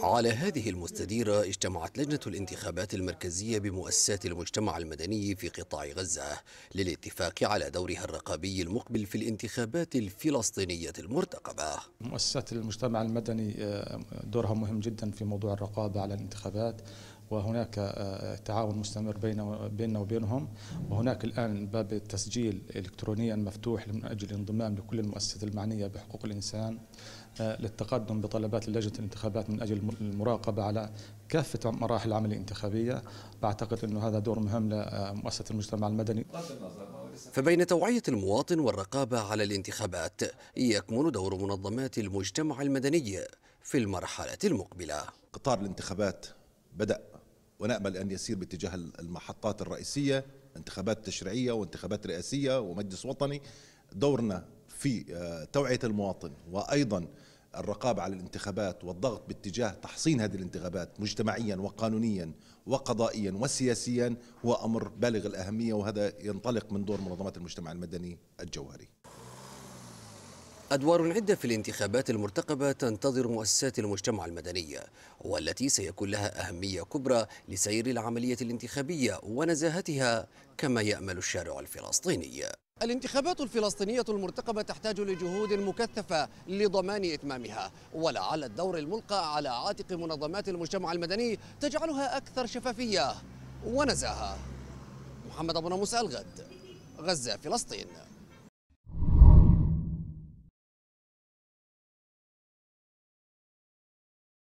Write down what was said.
على هذه المستديرة اجتمعت لجنة الانتخابات المركزية بمؤسسات المجتمع المدني في قطاع غزة للاتفاق على دورها الرقابي المقبل في الانتخابات الفلسطينية المرتقبة مؤسسات المجتمع المدني آه، دورها مهم جدا في موضوع الرقابة على الانتخابات وهناك آه، تعاون مستمر بيننا وبينهم وهناك الآن باب التسجيل إلكترونيا مفتوح من أجل الانضمام لكل المؤسسات المعنية بحقوق الإنسان آه، للتقدم بطلبات لجنة الانتخابات من أجل المراقبة على كافة مراحل العمل الانتخابية بعتقد أنه هذا دور مهم لمؤسسة المجتمع المدني فبين توعية المواطن والرقابة على الانتخابات يكمن دور منظمات المجتمع المدني في المرحلة المقبلة قطار الانتخابات بدأ ونأمل أن يسير باتجاه المحطات الرئيسية انتخابات تشريعية وانتخابات رئاسية ومجلس وطني دورنا في آه، توعية المواطن وأيضا الرقابة على الانتخابات والضغط باتجاه تحصين هذه الانتخابات مجتمعيا وقانونيا وقضائيا وسياسيا هو أمر بالغ الأهمية وهذا ينطلق من دور منظمات المجتمع المدني الجوهري أدوار عدة في الانتخابات المرتقبة تنتظر مؤسسات المجتمع المدني والتي سيكون لها أهمية كبرى لسير العملية الانتخابية ونزاهتها كما يأمل الشارع الفلسطيني الانتخابات الفلسطينية المرتقبة تحتاج لجهود مكثفة لضمان إتمامها ولعل الدور الملقى على عاتق منظمات المجتمع المدني تجعلها أكثر شفافية ونزاهة محمد أبو ناموس الغد غزة فلسطين